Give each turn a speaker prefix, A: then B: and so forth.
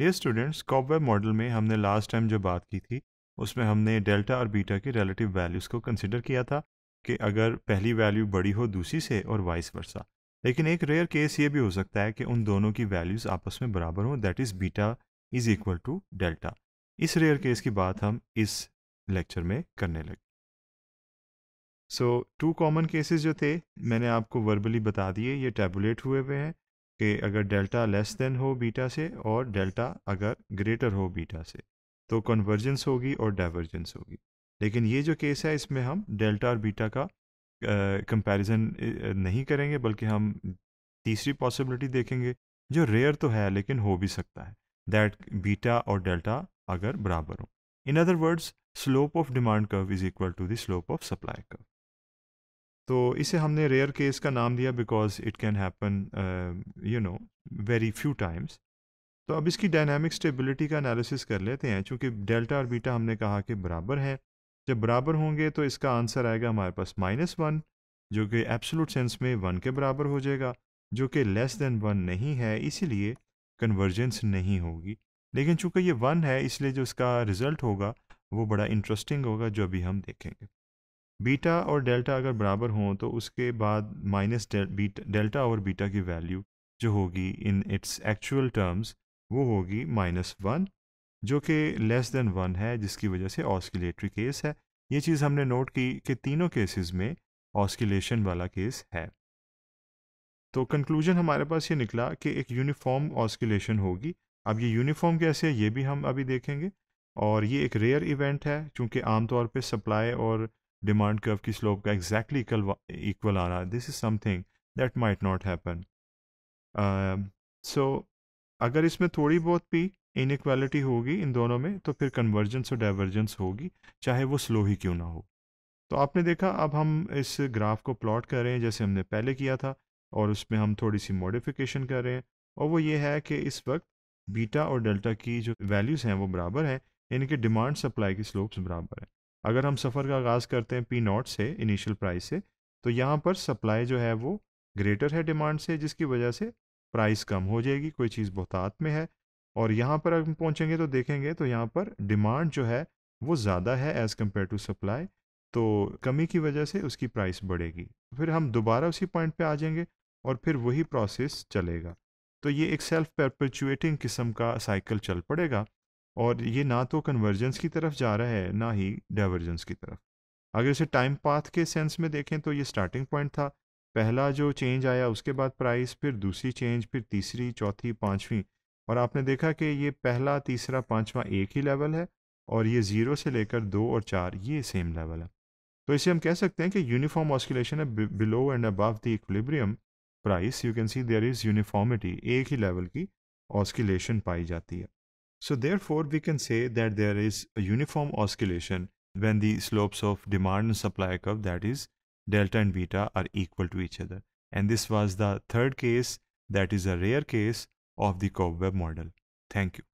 A: ये students कॉपवेब model में हमने लास्ट टाइम जो बात की थी उसमें हमने डेल्टा और बीटा के रिलेटिव वैल्यूज़ को कंसिडर किया था कि अगर पहली वैल्यू बड़ी हो दूसरी से और वाइस वर्सा लेकिन एक रेयर केस ये भी हो सकता है कि उन दोनों की वैल्यूज़ आपस में बराबर हों that is beta is equal to delta इस रेयर केस की बात हम इस लेक्चर में करने लगे सो टू कॉमन केसेस जो थे मैंने आपको वर्बली बता दिए ये टेबुलेट हुए हुए हैं कि अगर डेल्टा लेस देन हो बीटा से और डेल्टा अगर ग्रेटर हो बीटा से तो कन्वर्जेंस होगी और डाइवर्जेंस होगी लेकिन ये जो केस है इसमें हम डेल्टा और बीटा का कंपैरिजन uh, नहीं करेंगे बल्कि हम तीसरी पॉसिबिलिटी देखेंगे जो रेयर तो है लेकिन हो भी सकता है दैट बीटा और डेल्टा अगर बराबर हो in other words slope of demand curve is equal to the slope of supply curve तो इसे हमने रेयर केस का नाम दिया because it can happen you know very few times तो अब इसकी डायनामिक स्टेबिलिटी का एनालिसिस कर लेते हैं चूँकि डेल्टा और बीटा हमने कहा कि बराबर हैं जब बराबर होंगे तो इसका आंसर आएगा हमारे पास माइनस वन जो कि एब्सोलूट सेंस में वन के बराबर हो जाएगा जो कि लेस देन वन नहीं है इसीलिए कन्वर्जेंस नहीं होगी लेकिन चूंकि ये वन है इसलिए जो इसका रिज़ल्ट होगा वो बड़ा इंटरेस्टिंग होगा जो अभी हम देखेंगे बीटा और डेल्टा अगर बराबर हों तो उसके बाद माइनस डेल्टा और बीटा की वैल्यू जो होगी इन इट्स एक्चुअल टर्म्स वो होगी माइनस वन जो कि लेस देन वन है जिसकी वजह से ऑस्किलेटरी केस है ये चीज़ हमने नोट की कि तीनों केसेस में ऑस्किलेशन वाला केस है तो कंक्लूजन हमारे पास ये निकला कि एक यूनिफॉर्म ऑस्किलेशन होगी अब ये यूनिफॉर्म कैसे है ये भी हम अभी देखेंगे और ये एक रेयर इवेंट है क्योंकि आमतौर पर सप्लाई और डिमांड कर्व की स्लोप का एग्जैक्टली इक्वल इक्वल आ रहा है this is something that might not happen so अगर इसमें थोड़ी बहुत भी इनक्वालिटी होगी इन दोनों में तो फिर कन्वर्जेंस और डाइवर्जेंस होगी चाहे वो स्लो ही क्यों ना हो तो आपने देखा अब हम इस ग्राफ को प्लॉट कर रहे हैं जैसे हमने पहले किया था और उसमें हम थोड़ी सी मॉडिफिकेशन कर रहे हैं और वो ये है कि इस वक्त बीटा और डेल्टा की जो वैल्यूज़ हैं वो बराबर हैं इनके डिमांड सप्लाई की स्लोप्स बराबर हैं अगर हम सफ़र का आगाज़ करते हैं पी नॉट से इनिशियल प्राइस से तो यहाँ पर सप्लाई जो है वो ग्रेटर है डिमांड से जिसकी वजह से प्राइस कम हो जाएगी कोई चीज़ बहुतात में है और यहाँ पर हम पहुँचेंगे तो देखेंगे तो यहाँ पर डिमांड जो है वो ज़्यादा है एज़ कम्पेयर टू सप्लाई तो कमी की वजह से उसकी प्राइस बढ़ेगी फिर हम दोबारा उसी पॉइंट पे आ जाएंगे और फिर वही प्रोसेस चलेगा तो ये एक सेल्फ परपचुएटिंग किस्म का साइकिल चल पड़ेगा और ये ना तो कन्वर्जेंस की तरफ जा रहा है ना ही डाइवर्जेंस की तरफ अगर इसे टाइम पाथ के सेंस में देखें तो ये स्टार्टिंग पॉइंट था पहला जो चेंज आया उसके बाद प्राइस फिर दूसरी चेंज फिर तीसरी चौथी पाँचवीं और आपने देखा कि ये पहला तीसरा पाँचवा एक ही लेवल है और ये ज़ीरो से लेकर दो और चार ये सेम लेवल है तो इसे हम कह सकते हैं कि यूनिफॉर्म ऑस्किलेशन है below and above the equilibrium price you can see there is uniformity एक ही लेवल की ऑस्किलेशन पाई जाती है So therefore, we can say that there is a uniform oscillation when the slopes of demand and supply curve, that is delta and beta are equal to each other. And this was the third case, that is a rare case of the cobweb model. Thank you.